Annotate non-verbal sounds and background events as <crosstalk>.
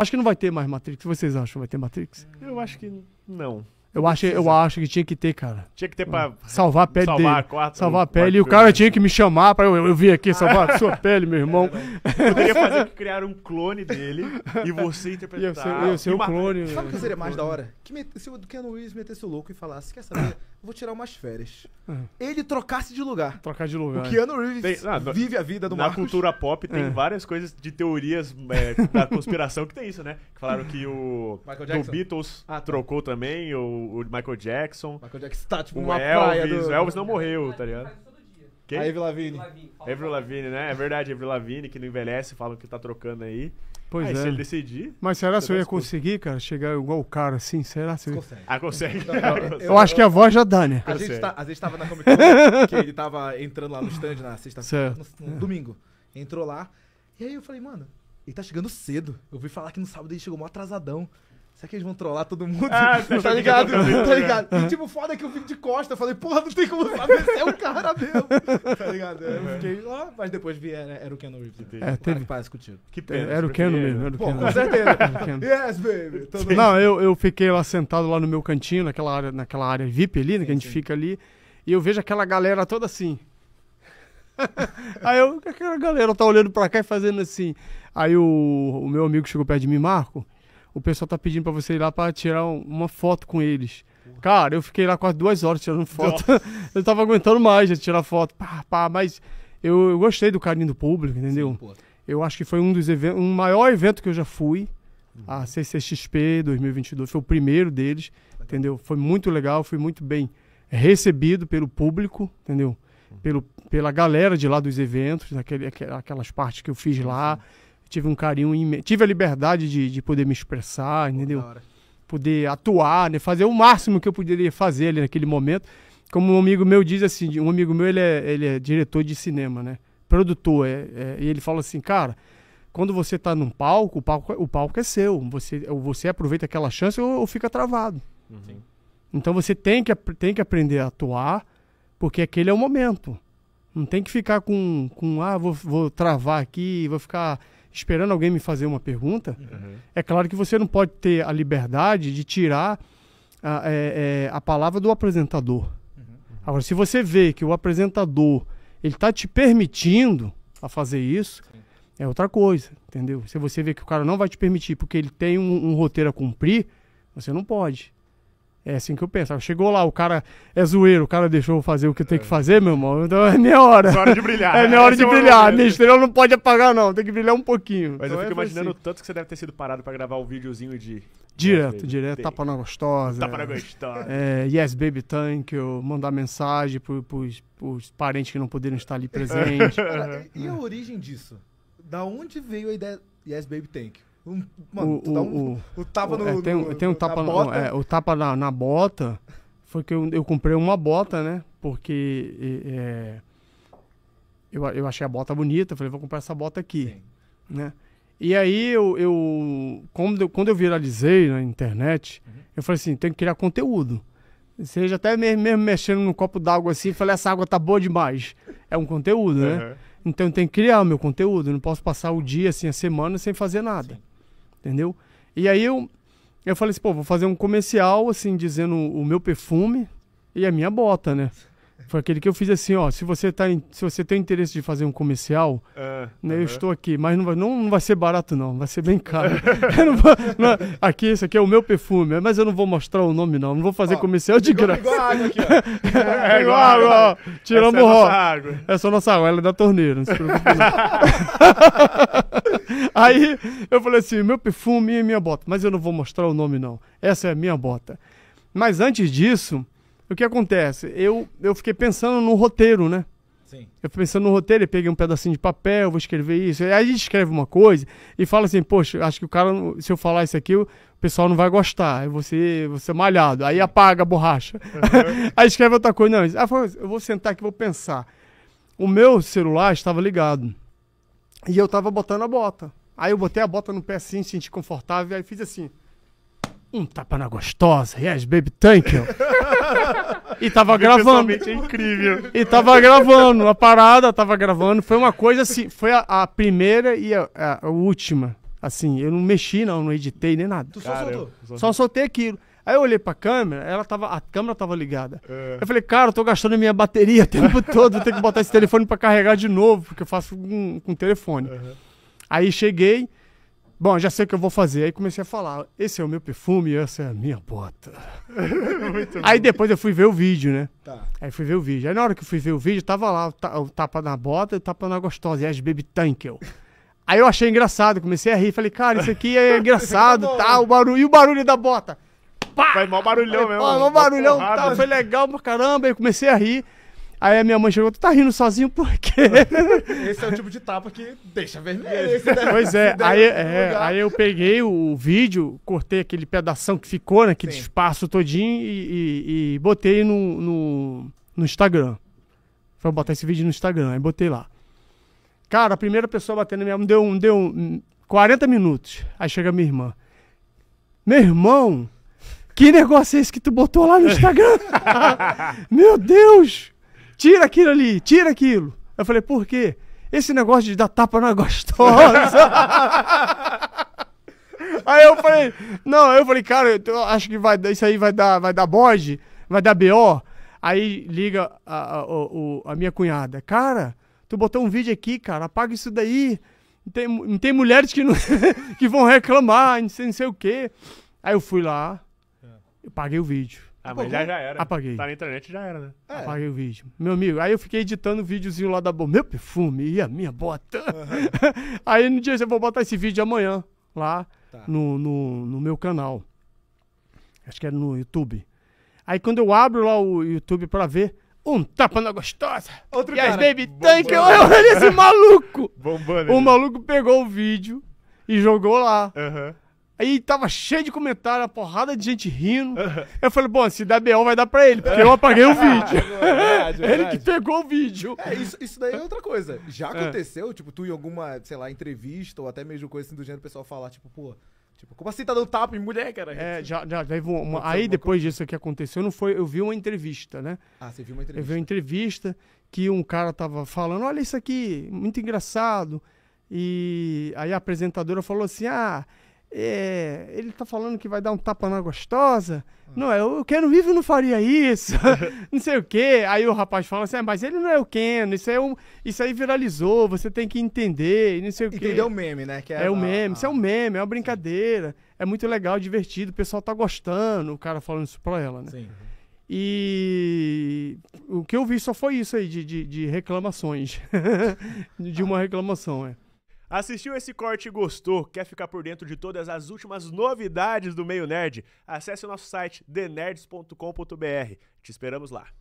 Acho que não vai ter mais Matrix. Vocês acham que vai ter Matrix? Eu acho que não. Eu acho, eu acho que tinha que ter, cara. Tinha que ter pra salvar a pele salvar dele. A quarta, salvar a pele. E o cara tinha que me chamar pra eu, eu vir aqui salvar a sua pele, meu irmão. É, poderia fazer criar um clone dele e você interpretar. Eu eu ser o clone. Sabe o que né? seria mais da hora? Que met... Se o Keanu Reeves metesse o louco e falasse, quer saber vou tirar umas férias. Uhum. Ele trocasse de lugar. Trocar de lugar. O é. Keanu Reeves tem, ah, vive a vida do na Marcos. Na cultura pop tem é. várias coisas de teorias é, da conspiração que tem isso, né? falaram que o do Beatles ah, tá. trocou também, o, o Michael Jackson. Michael Jackson tá tipo o Elvis. Do... Elvis não morreu, tá ligado? Quem? A Avril Lavigne. Avril Lavigne, né? É verdade, Avril Lavigne, que não envelhece, falam que tá trocando aí. Pois aí, é. se ele decidir... Mas será se eu ia conseguir, cara, chegar igual o cara assim? Será se eu... Consegue. Ah, consegue. Não, eu, <laughs> eu, eu, acho que a voz já dá, né? A gente, tá, a gente tava na Comic Con, né? que ele tava entrando lá no stand na sexta-feira, no, no é. domingo. Entrou lá, e aí eu falei, mano, ele tá chegando cedo. Eu ouvi falar que no sábado ele chegou mó atrasadão. Será que eles vão trollar todo mundo? Ah, <laughs> tá, tá ligado? Né? Tá ligado? E tipo, foda que eu fico de costa. Eu falei, porra, não tem como saber se é um cara mesmo. <laughs> Tá ligado? Eu fiquei lá, mas depois vi, era, era o Keanu Reeves. Né? É, teve. Que parece contigo. Que pena. Era o Keanu mesmo. Era o Keanu. Com certeza. yes, baby. Todo não, eu, eu fiquei lá sentado lá no meu cantinho, naquela área, naquela área VIP ali, né, que a gente fica ali. E eu vejo aquela galera toda assim. <laughs> Aí eu, é aquela galera tá olhando pra cá e fazendo assim. Aí o, o meu amigo chegou perto de mim, Marco o pessoal tá pedindo para você ir lá para tirar uma foto com eles. Cara, eu fiquei lá quase duas horas tirando foto. <laughs> eu tava aguentando mais de tirar foto. Pá, pá, mas eu, eu, gostei do carinho do público, entendeu? Sim, eu acho que foi um dos eventos, um maior evento que eu já fui. Uhum. A CCXP 2022 foi o primeiro deles, legal. entendeu? Foi muito legal, fui muito bem recebido pelo público, entendeu? Uhum. Pelo, pela galera de lá dos eventos, daquele, aquelas partes que eu fiz lá tive um carinho imenso. Tive a liberdade de, de poder me expressar, entendeu? Poder atuar, né? fazer o máximo que eu poderia fazer ali naquele momento. Como um amigo meu diz assim, um amigo meu ele é, ele é diretor de cinema, né? Produtor. É, é, e ele fala assim, cara, quando você está num palco, o palco, é, o palco é seu. Você, você aproveita aquela chance ou, ou fica travado. Uhum. Então você tem que, tem que aprender a atuar, porque aquele é o momento. Não tem que ficar com, com ah, vou, vou travar aqui, vou ficar esperando alguém me fazer uma pergunta, uhum. é claro que você não pode ter a liberdade de tirar a, ah, é, é, a palavra do apresentador. Uhum. Agora, se você vê que o apresentador ele está te permitindo a fazer isso, Sim. é outra coisa, entendeu? Se você vê que o cara não vai te permitir porque ele tem um, um roteiro a cumprir, você não pode. É assim que eu pensava. Chegou lá, o cara é zoeiro, o cara deixou eu fazer o que eu tenho que fazer, meu irmão. Então <laughs> é minha hora. É hora de brilhar. <laughs> É né? minha hora de é brilhar. Minha estrela não pode apagar, não. Tem que brilhar um pouquinho. Mas então, eu fico é, imaginando o assim. tanto que você deve ter sido parado pra gravar o um videozinho de. Direto, yes, direto. Baby. Tapa na gostosa. Tapa na gostosa. É, yes, baby, thank you. Mandar mensagem pro, pros, pros parentes que não puderam estar ali presentes. <laughs> e a origem disso? Da onde veio a ideia Yes, baby, thank you? mano, o, tu dá um, o, o tapa é, no, tapa, na é, o tapa na, na, bota foi que eu, eu comprei uma bota, né? Porque é, eu, eu achei a bota bonita, falei, vou comprar essa bota aqui, né? E aí eu, eu, quando eu quando eu viralizei na internet, uhum. eu falei assim, tem que criar conteúdo. Seja até mesmo, mesmo mexendo no copo d'água assim, falei, essa água tá boa demais. É um conteúdo, né? Uhum. Então eu tenho que criar o meu conteúdo, eu não posso passar o dia, assim, a semana sem fazer nada. Sim entendeu? E aí eu, eu falei assim, pô, vou fazer um comercial, assim, dizendo o meu perfume e a minha bota, né? Foi aquele que eu fiz assim, ó. Se você, tá in... se você tem interesse de fazer um comercial, é, né, uh -huh. eu estou aqui. Mas não vai, não, não vai ser barato, não. Vai ser bem caro. <laughs> não vou, não, aqui, esse aqui é o meu perfume. Mas eu não vou mostrar o nome, não. Não vou fazer ó, comercial de graça. É igual água aqui, ó. É, <laughs> é igual água, ó. Tiramos Essa é nossa água. é nossa água. Ela é da torneira, não se preocupe não. <laughs> Aí eu falei assim, meu perfume e minha bota. Mas eu não vou mostrar o nome, não. Essa é a minha bota. Mas antes disso... O que acontece? Eu, eu fiquei pensando no roteiro, né? Sim. Eu fui pensando no roteiro, eu peguei um pedacinho de papel, vou escrever isso. Aí a gente escreve uma coisa e fala assim, poxa, acho que o cara, se eu falar isso aqui, o pessoal não vai gostar. Eu vou ser, vou ser malhado. Aí apaga a borracha. Uhum. <laughs> aí escreve outra coisa. Não, ah, eu vou sentar aqui, vou pensar. O meu celular estava ligado. E eu estava botando a bota. Aí eu botei a bota no pé assim, senti confortável, aí fiz assim um tapa na gostosa, yes, baby, thank you. e tava gravando. É incrível. E tava gravando a parada, tava gravando. Foi uma coisa assim, foi a, a primeira e a, a, última. Assim, eu não mexi, não, não editei nem nada. Tu só cara, soltou? Só soltei aquilo. Aí eu olhei pra câmera, ela tava, a câmera tava ligada. É. Eu falei, cara, eu tô gastando minha bateria o tempo <laughs> todo, vou ter que botar esse telefone pra carregar de novo, porque eu faço com, telefone. Uhum. Aí cheguei, Bom, já sei o que eu vou fazer. Aí comecei a falar: esse é o meu perfume, essa é a minha bota. <laughs> aí bom. depois eu fui ver o vídeo, né? Tá. Aí fui ver o vídeo. Aí na hora que eu fui ver o vídeo, tava lá o, ta o tapa na bota e o tapa na gostosa, e as Baby Tankel. Aí eu achei engraçado, comecei a rir. Falei, cara, isso aqui é <laughs> tá engraçado, tá, O barulho, e o barulho da bota? Pá! Foi mó barulhão aí, mesmo. mó barulhão, tá, foi legal pra caramba. Aí comecei a rir. Aí a minha mãe chegou, tu tá rindo sozinho por quê? <laughs> Esse é o tipo de tapa que deixa vermelho. Pois é, <laughs> aí, é aí eu peguei o vídeo, cortei aquele pedaço que ficou, né, Aquele né, espaço todinho e, e, e botei no, no, no, Instagram. Foi botar esse vídeo no Instagram, aí botei lá. Cara, a primeira pessoa batendo minha mão deu, deu 40 minutos. Aí chega minha irmã. Meu irmão, que negócio é esse que tu botou lá no Instagram? <laughs> Meu Deus! tira aquilo ali, tira aquilo. Eu falei, por quê? Esse negócio de dar tapa não é gostosa. <laughs> aí eu falei, não, eu falei, cara, eu acho que vai, isso aí vai dar, vai dar bode, vai dar BO. Aí liga a, a, a, a minha cunhada, cara, tu botou um vídeo aqui, cara, apaga isso daí. Tem, tem mulheres que, não, <laughs> que vão reclamar, não sei, não sei o quê. Aí eu fui lá, é. eu paguei o vídeo. Ah, mas já, já era. Apaguei. Tá na internet, já era, né? É. Apaguei o vídeo. Meu amigo, aí eu fiquei editando o videozinho lá da bo... meu perfume e a minha bota. Uhum. <laughs> aí no dia eu vou botar esse vídeo amanhã lá tá. no, no, no, meu canal. Acho que era no YouTube. Aí quando eu abro lá o YouTube pra ver, um tapa na gostosa. Outro e cara. as baby tank, eu <laughs> esse maluco. Bombando. O maluco pegou o vídeo e jogou lá. Aham. Uhum. Aí tava cheio de comentário, uma porrada de gente rindo. Eu falei, bom, se der B.O. vai dar pra ele, porque eu apaguei o <laughs> é vídeo. É verdade, ele que pegou o vídeo. É, isso, isso daí é outra coisa. Já é. aconteceu, tipo, tu em alguma, sei lá, entrevista ou até mesmo coisa assim do gênero, o pessoal falar, tipo, pô, Tipo, como assim tá dando tapa em mulher, cara? É, já, já, já uma, uma, aí depois disso que aconteceu, não foi, eu vi uma entrevista, né? Ah, você viu uma entrevista. Eu vi uma entrevista que um cara tava falando, olha isso aqui, muito engraçado. E aí a apresentadora falou assim: "Ah, é, ele tá falando que vai dar um tapa na gostosa. Não, eu, é, O quero vivo não faria isso. <laughs> não sei o quê. Aí o rapaz fala assim: ah, mas ele não é o Keno. isso, é um, isso aí viralizou, você tem que entender, não sei o quê. Entendeu o meme, né? Que é, é o meme, a... isso é um ah, meme, é uma brincadeira. É muito legal, divertido, o pessoal tá gostando, o cara falando isso pra ela, né? Sim. E o que eu vi só foi isso aí de, de, de reclamações. <laughs> de uma reclamação, é. Assistiu esse corte e gostou? Quer ficar por dentro de todas as últimas novidades do meio nerd? Acesse o nosso site thenerds.com.br. Te esperamos lá.